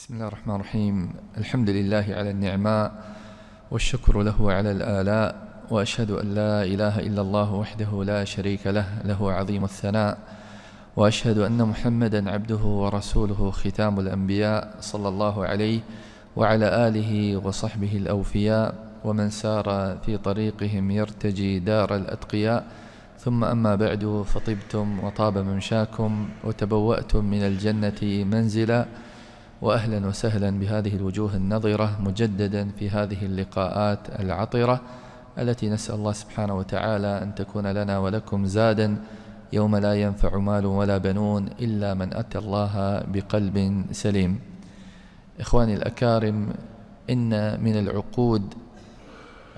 بسم الله الرحمن الرحيم الحمد لله على النعماء والشكر له على الآلاء وأشهد أن لا إله إلا الله وحده لا شريك له له عظيم الثناء وأشهد أن محمدا عبده ورسوله ختام الأنبياء صلى الله عليه وعلى آله وصحبه الأوفياء ومن سار في طريقهم يرتجي دار الأتقياء ثم أما بعد فطبتم وطاب ممشاكم وتبوأتم من الجنة منزلا واهلا وسهلا بهذه الوجوه النضره مجددا في هذه اللقاءات العطره التي نسال الله سبحانه وتعالى ان تكون لنا ولكم زادا يوم لا ينفع مال ولا بنون الا من اتى الله بقلب سليم. اخواني الاكارم ان من العقود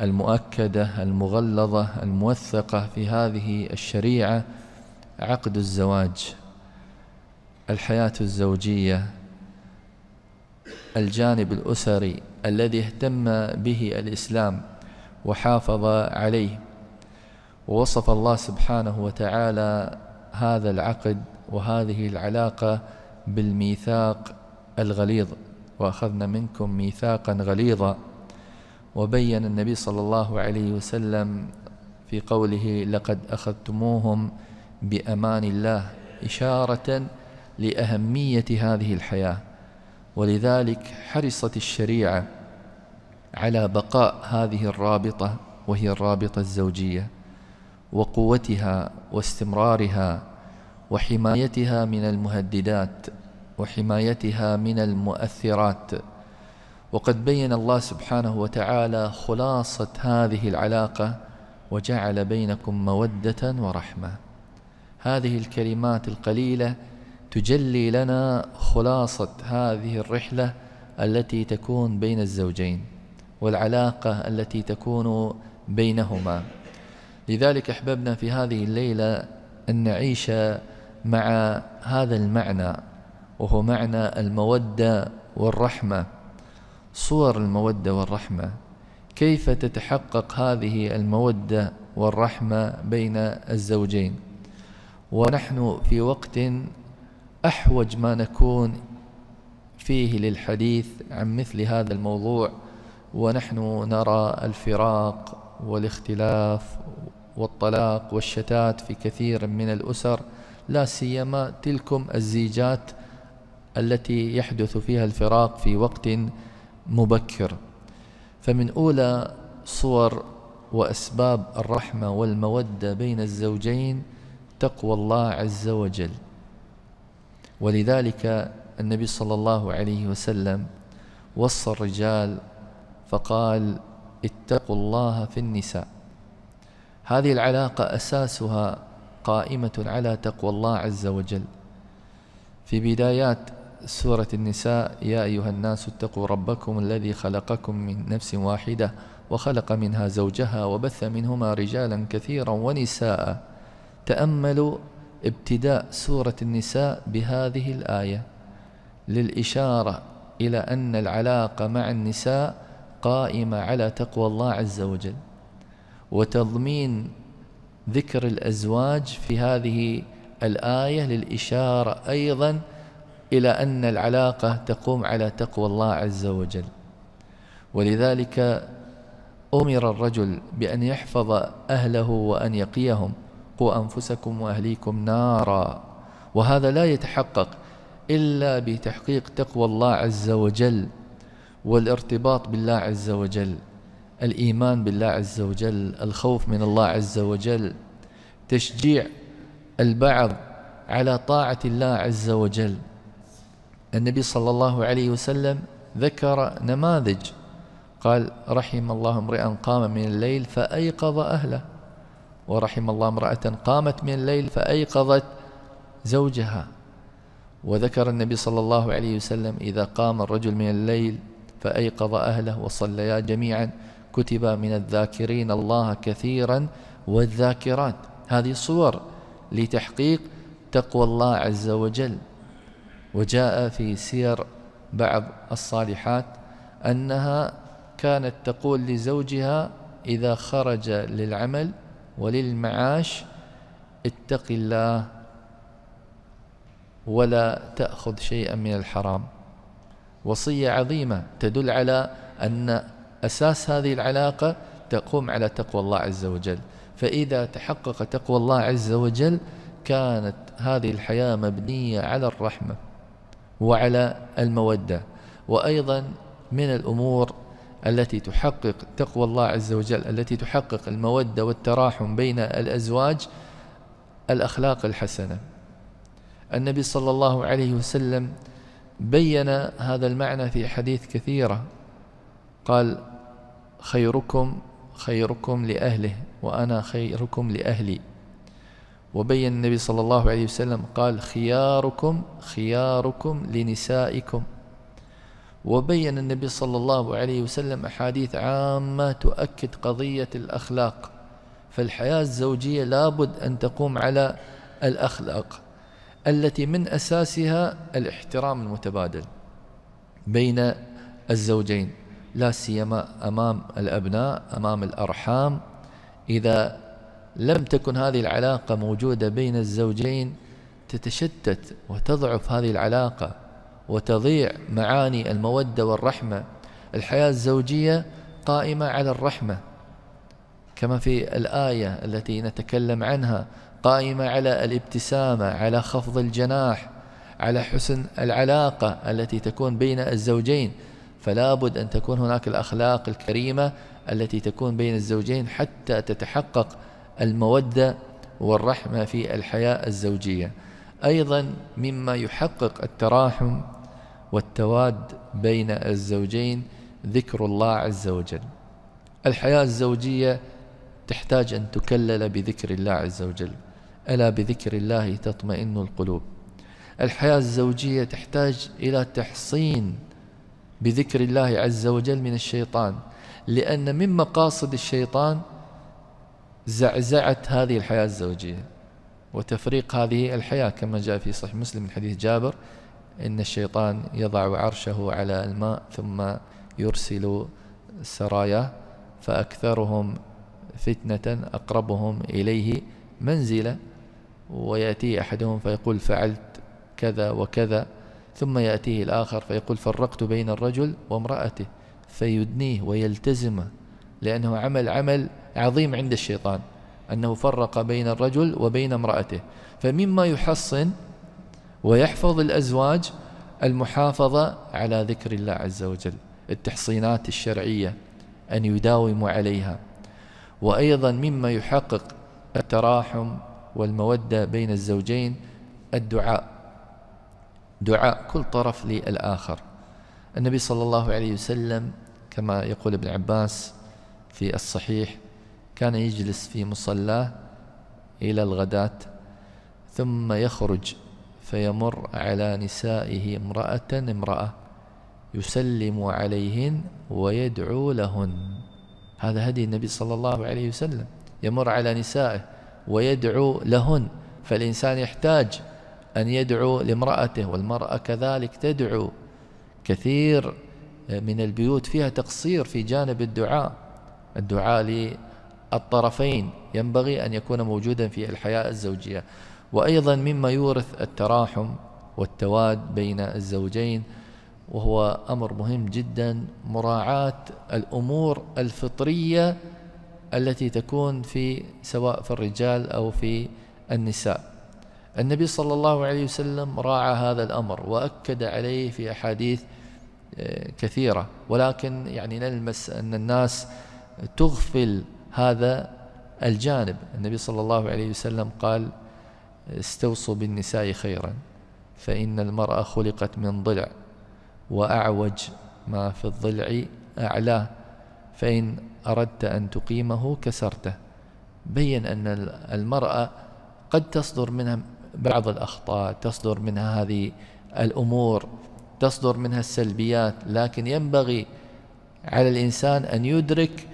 المؤكده المغلظه الموثقه في هذه الشريعه عقد الزواج الحياه الزوجيه الجانب الأسري الذي اهتم به الإسلام وحافظ عليه ووصف الله سبحانه وتعالى هذا العقد وهذه العلاقة بالميثاق الغليظ وأخذنا منكم ميثاقا غليظا وبين النبي صلى الله عليه وسلم في قوله لقد أخذتموهم بأمان الله إشارة لأهمية هذه الحياة ولذلك حرصت الشريعة على بقاء هذه الرابطة وهي الرابطة الزوجية وقوتها واستمرارها وحمايتها من المهددات وحمايتها من المؤثرات وقد بين الله سبحانه وتعالى خلاصة هذه العلاقة وجعل بينكم مودة ورحمة هذه الكلمات القليلة تجلي لنا خلاصة هذه الرحلة التي تكون بين الزوجين والعلاقة التي تكون بينهما لذلك أحببنا في هذه الليلة أن نعيش مع هذا المعنى وهو معنى المودة والرحمة صور المودة والرحمة كيف تتحقق هذه المودة والرحمة بين الزوجين ونحن في وقت أحوج ما نكون فيه للحديث عن مثل هذا الموضوع ونحن نرى الفراق والاختلاف والطلاق والشتات في كثير من الأسر لا سيما تلكم الزيجات التي يحدث فيها الفراق في وقت مبكر فمن أولى صور وأسباب الرحمة والمودة بين الزوجين تقوى الله عز وجل ولذلك النبي صلى الله عليه وسلم وصى الرجال فقال اتقوا الله في النساء هذه العلاقة أساسها قائمة على تقوى الله عز وجل في بدايات سورة النساء يا أيها الناس اتقوا ربكم الذي خلقكم من نفس واحدة وخلق منها زوجها وبث منهما رجالا كثيرا ونساء تأملوا ابتداء سورة النساء بهذه الآية للإشارة إلى أن العلاقة مع النساء قائمة على تقوى الله عز وجل وتضمين ذكر الأزواج في هذه الآية للإشارة أيضا إلى أن العلاقة تقوم على تقوى الله عز وجل ولذلك أمر الرجل بأن يحفظ أهله وأن يقيهم قوا أنفسكم وأهليكم نارا وهذا لا يتحقق إلا بتحقيق تقوى الله عز وجل والارتباط بالله عز وجل الإيمان بالله عز وجل الخوف من الله عز وجل تشجيع البعض على طاعة الله عز وجل النبي صلى الله عليه وسلم ذكر نماذج قال رحم الله امرئا قام من الليل فأيقظ أهله ورحم الله امرأة قامت من الليل فأيقظت زوجها وذكر النبي صلى الله عليه وسلم إذا قام الرجل من الليل فأيقظ أهله وصليا جميعا كتب من الذاكرين الله كثيرا والذاكرات هذه صور لتحقيق تقوى الله عز وجل وجاء في سير بعض الصالحات أنها كانت تقول لزوجها إذا خرج للعمل وللمعاش اتق الله ولا تأخذ شيئا من الحرام وصية عظيمة تدل على أن أساس هذه العلاقة تقوم على تقوى الله عز وجل فإذا تحقق تقوى الله عز وجل كانت هذه الحياة مبنية على الرحمة وعلى المودة وأيضا من الأمور التي تحقق تقوى الله عز وجل التي تحقق المودة والتراحم بين الأزواج الأخلاق الحسنة النبي صلى الله عليه وسلم بين هذا المعنى في حديث كثيرة قال خيركم خيركم لأهله وأنا خيركم لأهلي وبين النبي صلى الله عليه وسلم قال خياركم خياركم لنسائكم وبين النبي صلى الله عليه وسلم أحاديث عامة تؤكد قضية الأخلاق فالحياة الزوجية لابد أن تقوم على الأخلاق التي من أساسها الاحترام المتبادل بين الزوجين لا سيما أمام الأبناء أمام الأرحام إذا لم تكن هذه العلاقة موجودة بين الزوجين تتشتت وتضعف هذه العلاقة وتضيع معاني المودة والرحمة الحياة الزوجية قائمة على الرحمة كما في الآية التي نتكلم عنها قائمة على الابتسامة على خفض الجناح على حسن العلاقة التي تكون بين الزوجين فلا بد أن تكون هناك الأخلاق الكريمة التي تكون بين الزوجين حتى تتحقق المودة والرحمة في الحياة الزوجية أيضا مما يحقق التراحم والتواد بين الزوجين ذكر الله عز وجل الحياة الزوجية تحتاج أن تكلل بذكر الله عز وجل ألا بذكر الله تطمئن القلوب الحياة الزوجية تحتاج إلى تحصين بذكر الله عز وجل من الشيطان لأن من مقاصد الشيطان زعزعة هذه الحياة الزوجية وتفريق هذه الحياة كما جاء في صحيح مسلم من حديث جابر إن الشيطان يضع عرشه على الماء ثم يرسل سراياه فأكثرهم فتنة أقربهم إليه منزلة ويأتي أحدهم فيقول فعلت كذا وكذا ثم يأتيه الآخر فيقول فرقت بين الرجل وامرأته فيدنيه ويلتزمه لأنه عمل عمل عظيم عند الشيطان أنه فرق بين الرجل وبين امرأته فمما يحصن ويحفظ الأزواج المحافظة على ذكر الله عز وجل التحصينات الشرعية أن يداوموا عليها وأيضا مما يحقق التراحم والمودة بين الزوجين الدعاء دعاء كل طرف للآخر النبي صلى الله عليه وسلم كما يقول ابن عباس في الصحيح كان يجلس في مصلاه إلى الغداة ثم يخرج فيمر على نسائه امرأة امرأة يسلم عليهن ويدعو لهن هذا هدي النبي صلى الله عليه وسلم يمر على نسائه ويدعو لهن فالإنسان يحتاج أن يدعو لامرأته والمرأة كذلك تدعو كثير من البيوت فيها تقصير في جانب الدعاء الدعاء للطرفين ينبغي أن يكون موجودا في الحياة الزوجية وأيضا مما يورث التراحم والتواد بين الزوجين وهو أمر مهم جدا مراعاة الأمور الفطرية التي تكون في سواء في الرجال أو في النساء النبي صلى الله عليه وسلم راعى هذا الأمر وأكد عليه في أحاديث آه، كثيرة ولكن يعني نلمس أن الناس تغفل هذا الجانب النبي صلى الله عليه وسلم قال استوصوا بالنساء خيرا فإن المرأة خلقت من ضلع وأعوج ما في الضلع أعلاه فإن أردت أن تقيمه كسرته بين أن المرأة قد تصدر منها بعض الأخطاء تصدر منها هذه الأمور تصدر منها السلبيات لكن ينبغي على الإنسان أن يدرك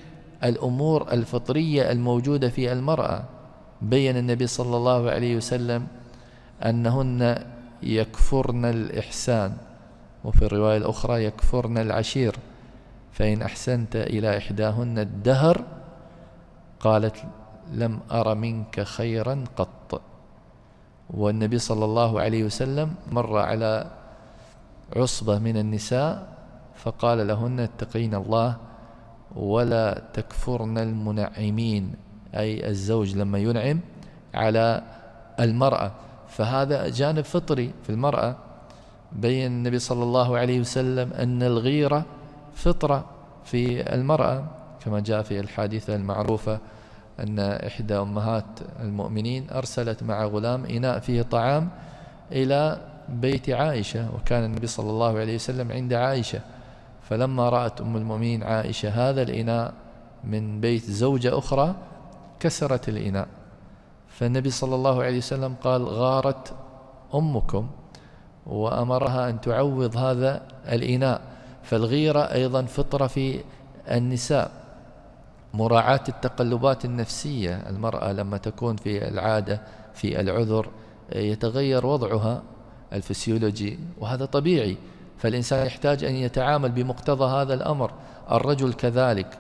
الأمور الفطرية الموجودة في المرأة بين النبي صلى الله عليه وسلم أنهن يكفرن الإحسان وفي الرواية الأخرى يكفرن العشير فإن أحسنت إلى إحداهن الدهر قالت لم أر منك خيرا قط والنبي صلى الله عليه وسلم مر على عصبة من النساء فقال لهن اتقين الله ولا تكفرن المنعمين أي الزوج لما ينعم على المرأة فهذا جانب فطري في المرأة بين النبي صلى الله عليه وسلم أن الغيرة فطرة في المرأة كما جاء في الحادثة المعروفة أن إحدى أمهات المؤمنين أرسلت مع غلام إناء فيه طعام إلى بيت عائشة وكان النبي صلى الله عليه وسلم عند عائشة فلما رأت أم المؤمنين عائشة هذا الإناء من بيت زوجة أخرى كسرت الإناء فالنبي صلى الله عليه وسلم قال غارت أمكم وأمرها أن تعوض هذا الإناء فالغيرة أيضا فطرة في النساء مراعاة التقلبات النفسية المرأة لما تكون في العادة في العذر يتغير وضعها الفسيولوجي وهذا طبيعي فالإنسان يحتاج أن يتعامل بمقتضى هذا الأمر الرجل كذلك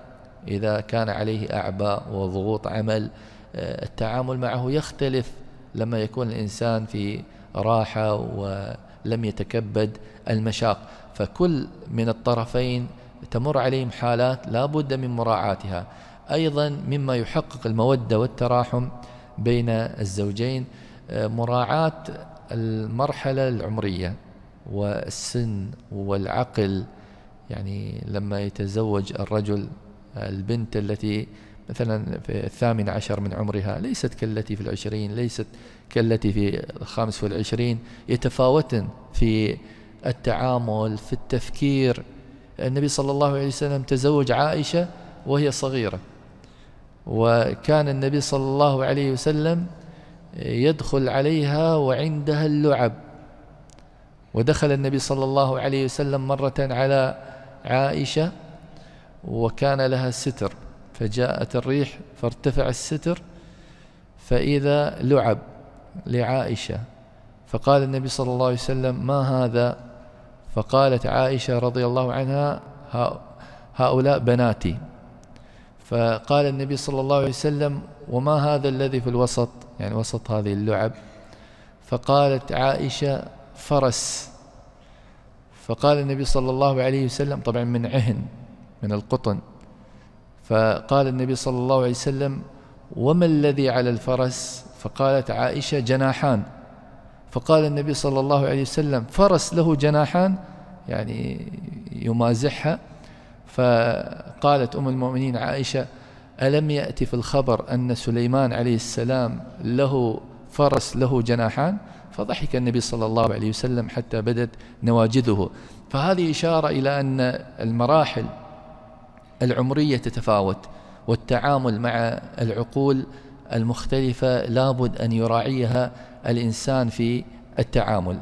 إذا كان عليه أعباء وضغوط عمل آه، التعامل معه يختلف لما يكون الإنسان في راحة ولم يتكبد المشاق فكل من الطرفين تمر عليهم حالات لا بد من مراعاتها أيضا مما يحقق المودة والتراحم بين الزوجين آه، مراعاة المرحلة العمرية والسن والعقل يعني لما يتزوج الرجل البنت التي مثلا في الثامن عشر من عمرها ليست كالتي في العشرين ليست كالتي في الخامس والعشرين يتفاوتن في التعامل في التفكير النبي صلى الله عليه وسلم تزوج عائشة وهي صغيرة وكان النبي صلى الله عليه وسلم يدخل عليها وعندها اللعب ودخل النبي صلى الله عليه وسلم مرة على عائشة وكان لها ستر فجاءت الريح فارتفع الستر فإذا لعب لعائشة فقال النبي صلى الله عليه وسلم ما هذا فقالت عائشة رضي الله عنها هؤلاء بناتي فقال النبي صلى الله عليه وسلم وما هذا الذي في الوسط يعني وسط هذه اللعب فقالت عائشة فرس فقال النبي صلى الله عليه وسلم طبعا من عهن من القطن فقال النبي صلى الله عليه وسلم وما الذي على الفرس فقالت عائشة جناحان فقال النبي صلى الله عليه وسلم فرس له جناحان يعني يمازحها فقالت أم المؤمنين عائشة ألم يأتي في الخبر أن سليمان عليه السلام له فرس له جناحان فضحك النبي صلى الله عليه وسلم حتى بدت نواجذه فهذه إشارة إلى أن المراحل العمرية تتفاوت والتعامل مع العقول المختلفة لابد أن يراعيها الإنسان في التعامل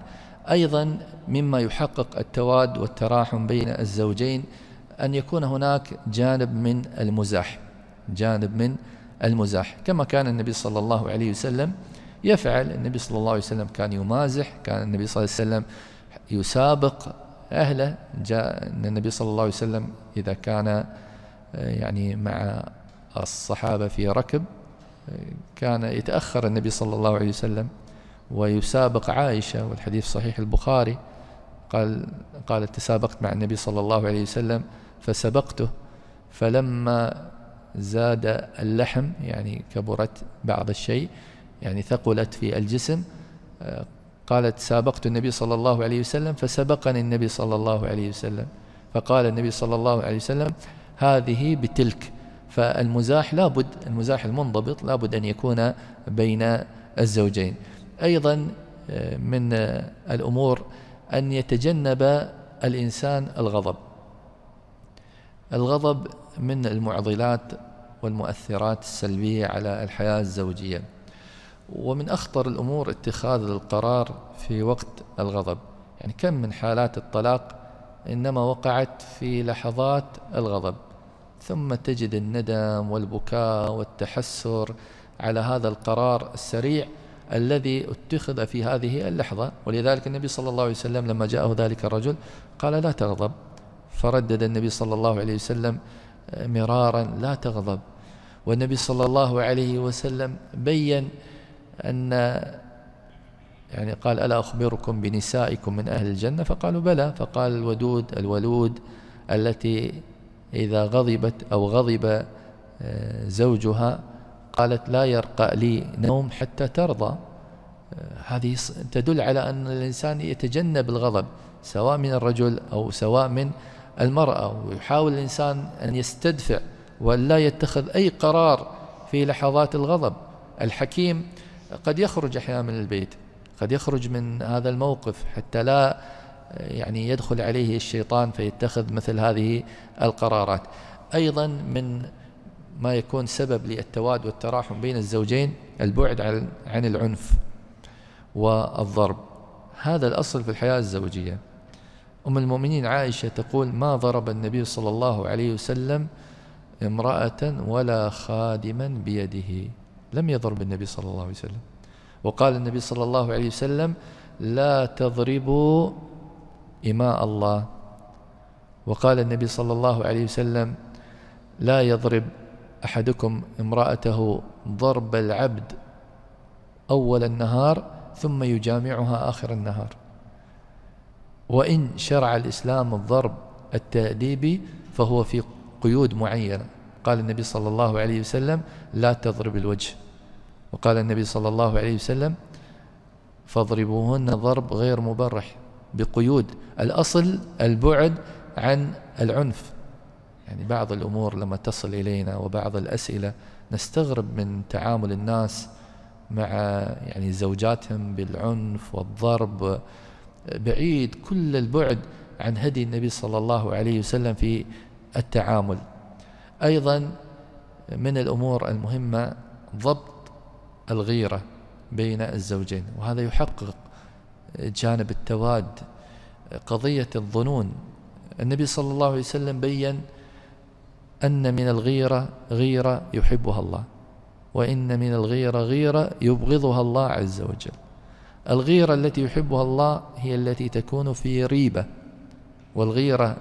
أيضا مما يحقق التواد والتراحم بين الزوجين أن يكون هناك جانب من المزاح جانب من المزاح كما كان النبي صلى الله عليه وسلم يفعل النبي صلى الله عليه وسلم كان يمازح كان النبي صلى الله عليه وسلم يسابق أهله جاء النبي صلى الله عليه وسلم إذا كان يعني مع الصحابة في ركب كان يتأخر النبي صلى الله عليه وسلم ويسابق عائشة والحديث صحيح البخاري قال قالت تسابقت مع النبي صلى الله عليه وسلم فسبقته فلما زاد اللحم يعني كبرت بعض الشيء يعني ثقلت في الجسم قالت سابقت النبي صلى الله عليه وسلم فسبقني النبي صلى الله عليه وسلم فقال النبي صلى الله عليه وسلم هذه بتلك فالمزاح لابد المزاح المنضبط لابد أن يكون بين الزوجين أيضا آه، من آه، الأمور أن يتجنب الإنسان الغضب الغضب من المعضلات والمؤثرات السلبية على الحياة الزوجية ومن أخطر الأمور اتخاذ القرار في وقت الغضب يعني كم من حالات الطلاق إنما وقعت في لحظات الغضب ثم تجد الندم والبكاء والتحسر على هذا القرار السريع الذي اتخذ في هذه اللحظة ولذلك النبي صلى الله عليه وسلم لما جاءه ذلك الرجل قال لا تغضب فردد النبي صلى الله عليه وسلم آه، مرارا لا تغضب والنبي صلى الله عليه وسلم بين أن يعني قال ألا أخبركم بنسائكم من أهل الجنة فقالوا بلى فقال الودود الولود التي إذا غضبت أو غضب آه، زوجها قالت لا يرقى لي نوم حتى ترضى آه، هذه تدل على أن الإنسان يتجنب الغضب سواء من الرجل أو سواء من المرأة ويحاول الإنسان أن يستدفع ولا يتخذ أي قرار في لحظات الغضب الحكيم قد يخرج أحيانا من البيت قد يخرج من هذا الموقف حتى لا يعني يدخل عليه الشيطان فيتخذ مثل هذه القرارات أيضا من ما يكون سبب للتواد والتراحم بين الزوجين البعد عن العنف والضرب هذا الأصل في الحياة الزوجية أم المؤمنين عائشة تقول ما ضرب النبي صلى الله عليه وسلم امرأة ولا خادما بيده لم يضرب النبي صلى الله عليه وسلم وقال النبي صلى الله عليه وسلم لا تضربوا إماء الله وقال النبي صلى الله عليه وسلم لا يضرب أحدكم امرأته ضرب العبد أول النهار ثم يجامعها آخر النهار وإن شرع الإسلام الضرب التأديبي فهو في قيود معينة قال النبي صلى الله عليه وسلم لا تضرب الوجه وقال النبي صلى الله عليه وسلم فاضربوهن ضرب غير مبرح بقيود الأصل البعد عن العنف يعني بعض الأمور لما تصل إلينا وبعض الأسئلة نستغرب من تعامل الناس مع يعني زوجاتهم بالعنف والضرب بعيد كل البعد عن هدي النبي صلى الله عليه وسلم في التعامل أيضا من الأمور المهمة ضبط الغيرة بين الزوجين وهذا يحقق جانب التواد قضية الظنون النبي صلى الله عليه وسلم بين أن من الغيرة غيرة يحبها الله وإن من الغيرة غيرة يبغضها الله عز وجل الغيرة التي يحبها الله هي التي تكون في ريبة والغيرة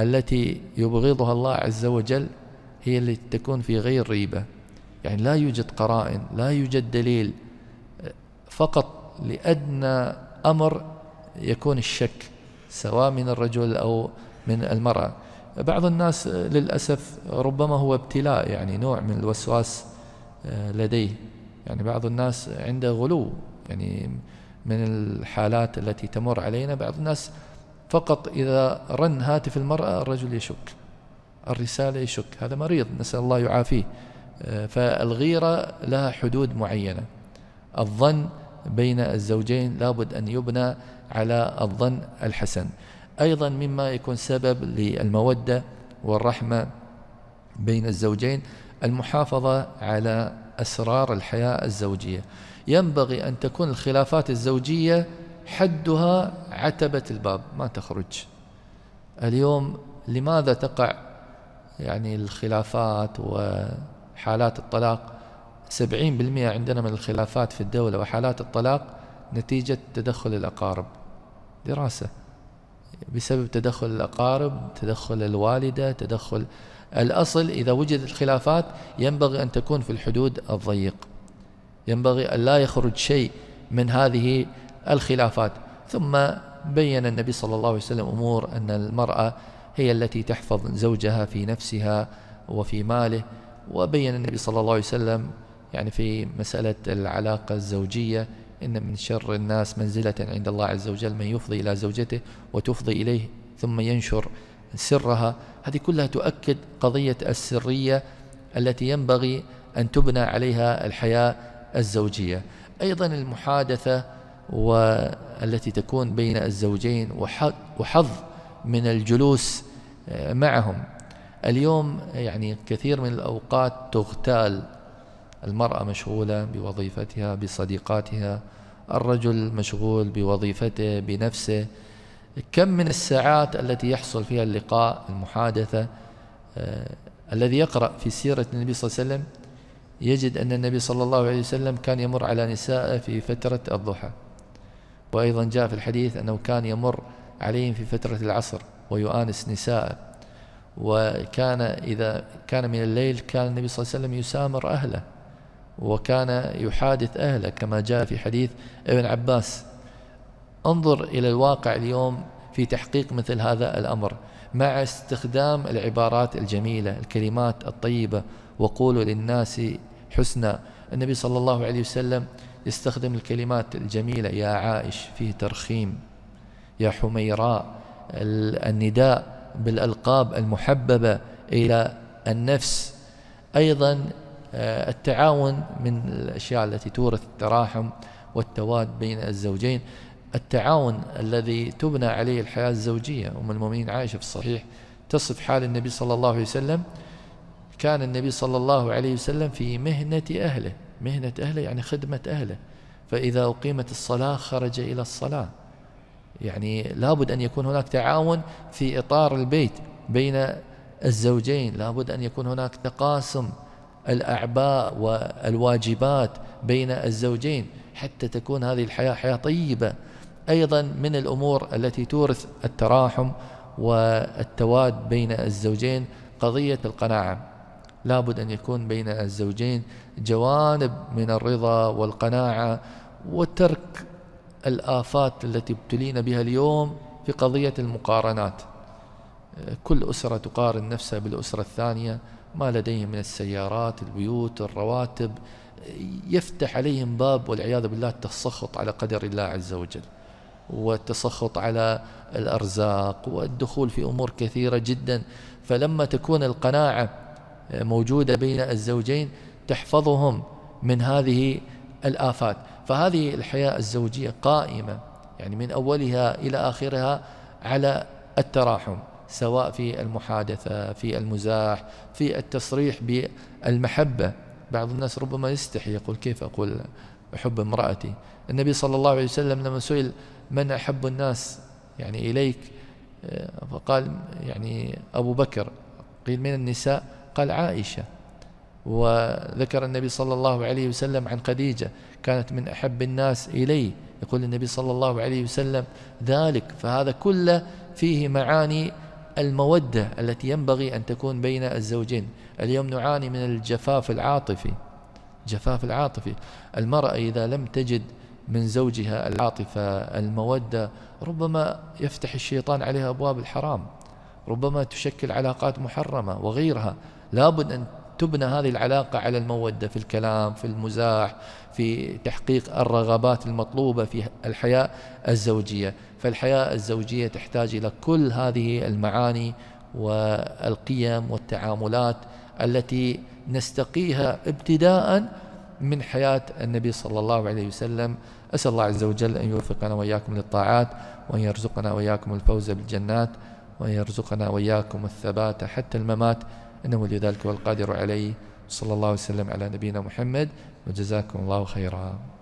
التي يبغضها الله عز وجل هي التي تكون في غير ريبة يعني لا يوجد قرائن لا يوجد دليل فقط لأدنى أمر يكون الشك سواء من الرجل أو من المرأة بعض الناس للأسف ربما هو ابتلاء يعني نوع من الوسواس آه، لديه يعني بعض الناس عنده غلو يعني من الحالات التي تمر علينا بعض الناس فقط إذا رن هاتف المرأة الرجل يشك الرسالة يشك هذا مريض نسأل الله يعافيه آه، فالغيرة لها حدود معينة الظن بين الزوجين لابد أن يبنى على الظن الحسن أيضا مما يكون سبب للمودة والرحمة بين الزوجين المحافظة على أسرار الحياة الزوجية ينبغي أن تكون الخلافات الزوجية حدها عتبة الباب ما تخرج اليوم لماذا تقع يعني الخلافات وحالات الطلاق 70% عندنا من الخلافات في الدولة وحالات الطلاق نتيجة تدخل الأقارب دراسة بسبب تدخل الأقارب تدخل الوالدة تدخل الأصل إذا وجدت الخلافات ينبغي أن تكون في الحدود الضيق ينبغي أن لا يخرج شيء من هذه الخلافات ثم بين النبي صلى الله عليه وسلم أمور أن المرأة هي التي تحفظ زوجها في نفسها وفي ماله وبين النبي صلى الله عليه وسلم يعني في مسألة العلاقة الزوجية إن من شر الناس منزلة عند الله عز وجل من يفضي إلى زوجته وتفضي إليه ثم ينشر سرها هذه كلها تؤكد قضية السرية التي ينبغي أن تبنى عليها الحياة الزوجية أيضا المحادثة والتي تكون بين الزوجين وحظ من الجلوس معهم اليوم يعني كثير من الأوقات تغتال المرأة مشغولة بوظيفتها بصديقاتها الرجل مشغول بوظيفته بنفسه كم من الساعات التي يحصل فيها اللقاء المحادثة آه الذي يقرأ في سيرة النبي صلى الله عليه وسلم يجد أن النبي صلى الله عليه وسلم كان يمر على نساء في فترة الضحى وأيضا جاء في الحديث أنه كان يمر عليهم في فترة العصر ويؤانس نساء وكان إذا كان من الليل كان النبي صلى الله عليه وسلم يسامر أهله وكان يحادث أهله كما جاء في حديث ابن عباس انظر إلى الواقع اليوم في تحقيق مثل هذا الأمر مع استخدام العبارات الجميلة الكلمات الطيبة وقولوا للناس حسنا النبي صلى الله عليه وسلم يستخدم الكلمات الجميلة يا عائش فيه ترخيم يا حميراء النداء بالألقاب المحببة إلى النفس أيضا آه، التعاون من الأشياء التي تورث التراحم والتواد بين الزوجين التعاون الذي تبنى عليه الحياة الزوجية أم المؤمنين عائشة في الصحيح تصف حال النبي صلى الله عليه وسلم كان النبي صلى الله عليه وسلم في مهنة أهله مهنة أهله يعني خدمة أهله فإذا أقيمت الصلاة خرج إلى الصلاة يعني لابد أن يكون هناك تعاون في إطار البيت بين الزوجين لابد أن يكون هناك تقاسم الأعباء والواجبات بين الزوجين حتى تكون هذه الحياة حياة طيبة أيضا من الأمور التي تورث التراحم والتواد بين الزوجين قضية القناعة لابد أن يكون بين الزوجين جوانب من الرضا والقناعة وترك الآفات التي ابتلينا بها اليوم في قضية المقارنات كل أسرة تقارن نفسها بالأسرة الثانية ما لديهم من السيارات البيوت الرواتب يفتح عليهم باب والعياذ بالله التسخط على قدر الله عز وجل والتسخط على الأرزاق والدخول في أمور كثيرة جدا فلما تكون القناعة موجودة بين الزوجين تحفظهم من هذه الآفات فهذه الحياة الزوجية قائمة يعني من أولها إلى آخرها على التراحم سواء في المحادثة في المزاح في التصريح بالمحبة بعض الناس ربما يستحي يقول كيف أقول أحب امرأتي النبي صلى الله عليه وسلم لما سئل من أحب الناس يعني إليك آه، فقال يعني أبو بكر قيل من النساء قال عائشة وذكر النبي صلى الله عليه وسلم عن خديجة كانت من أحب الناس الي يقول النبي صلى الله عليه وسلم ذلك فهذا كله فيه معاني المودة التي ينبغي أن تكون بين الزوجين اليوم نعاني من الجفاف العاطفي جفاف العاطفي المرأة إذا لم تجد من زوجها العاطفة المودة ربما يفتح الشيطان عليها أبواب الحرام ربما تشكل علاقات محرمة وغيرها لابد أن تبنى هذه العلاقة على المودة في الكلام في المزاح في تحقيق الرغبات المطلوبة في الحياة الزوجية فالحياة الزوجية تحتاج إلى كل هذه المعاني والقيم والتعاملات التي نستقيها ابتداء من حياة النبي صلى الله عليه وسلم أسأل الله عز وجل أن يوفقنا وإياكم للطاعات وأن يرزقنا وإياكم الفوز بالجنات وأن يرزقنا وإياكم الثبات حتى الممات إنه لذلك والقادر عليه صلى الله وسلم على نبينا محمد وجزاكم الله خيرا